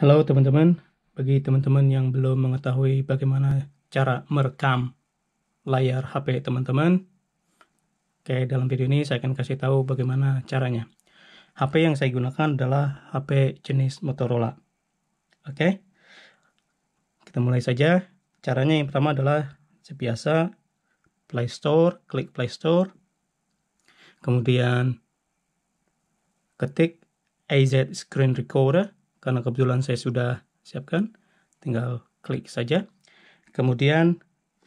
Halo teman-teman, bagi teman-teman yang belum mengetahui bagaimana cara merekam layar HP teman-teman, oke dalam video ini saya akan kasih tahu bagaimana caranya. HP yang saya gunakan adalah HP jenis Motorola. Oke, kita mulai saja. Caranya yang pertama adalah sebiasa Play Store, klik Play Store, kemudian ketik AZ Screen Recorder, karena kebetulan saya sudah siapkan tinggal klik saja kemudian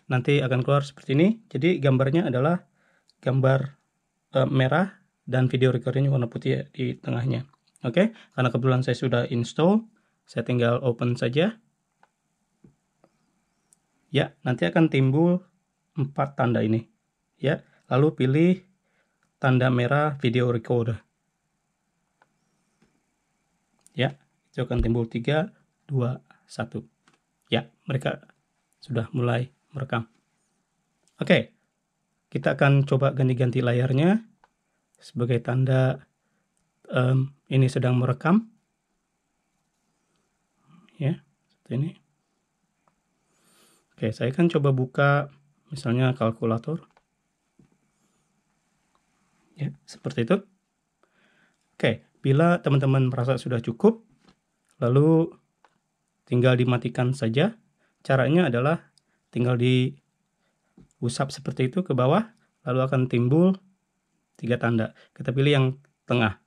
nanti akan keluar seperti ini jadi gambarnya adalah gambar e, merah dan video recordingnya warna putih ya di tengahnya oke okay? karena kebetulan saya sudah install saya tinggal open saja ya nanti akan timbul empat tanda ini ya lalu pilih tanda merah video recorder ya Jauhkan timbul 3, 2, 1. Ya, mereka sudah mulai merekam. Oke, kita akan coba ganti-ganti layarnya sebagai tanda um, ini sedang merekam. Ya, seperti ini. Oke, saya akan coba buka misalnya kalkulator. Ya, seperti itu. Oke, bila teman-teman merasa sudah cukup, lalu tinggal dimatikan saja. Caranya adalah tinggal diusap seperti itu ke bawah, lalu akan timbul tiga tanda. Kita pilih yang tengah.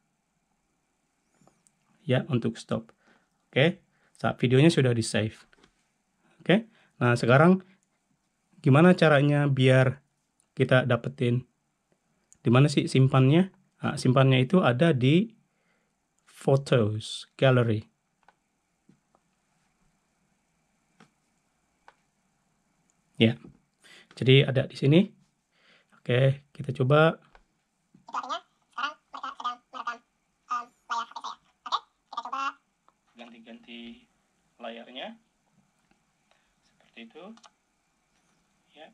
Ya, untuk stop. Oke, saat videonya sudah di-save. Oke, nah sekarang gimana caranya biar kita dapetin di mana sih simpannya? Nah, simpannya itu ada di Photos Gallery. Jadi ada di sini. Oke, kita coba. sekarang ganti-ganti layarnya. Seperti itu. Ya.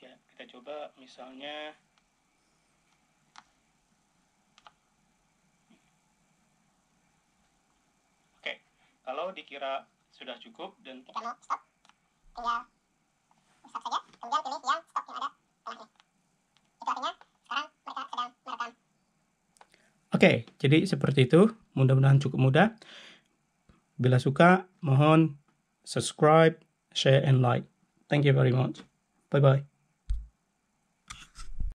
Ya, kita coba misalnya kalau dikira sudah cukup dan kita nah, mau stop tinggal stop saja kemudian pilih yang stop yang ada setelahnya itu artinya sekarang mereka sedang merekam oke jadi seperti itu mudah-mudahan cukup mudah bila suka mohon subscribe share and like thank you very much bye bye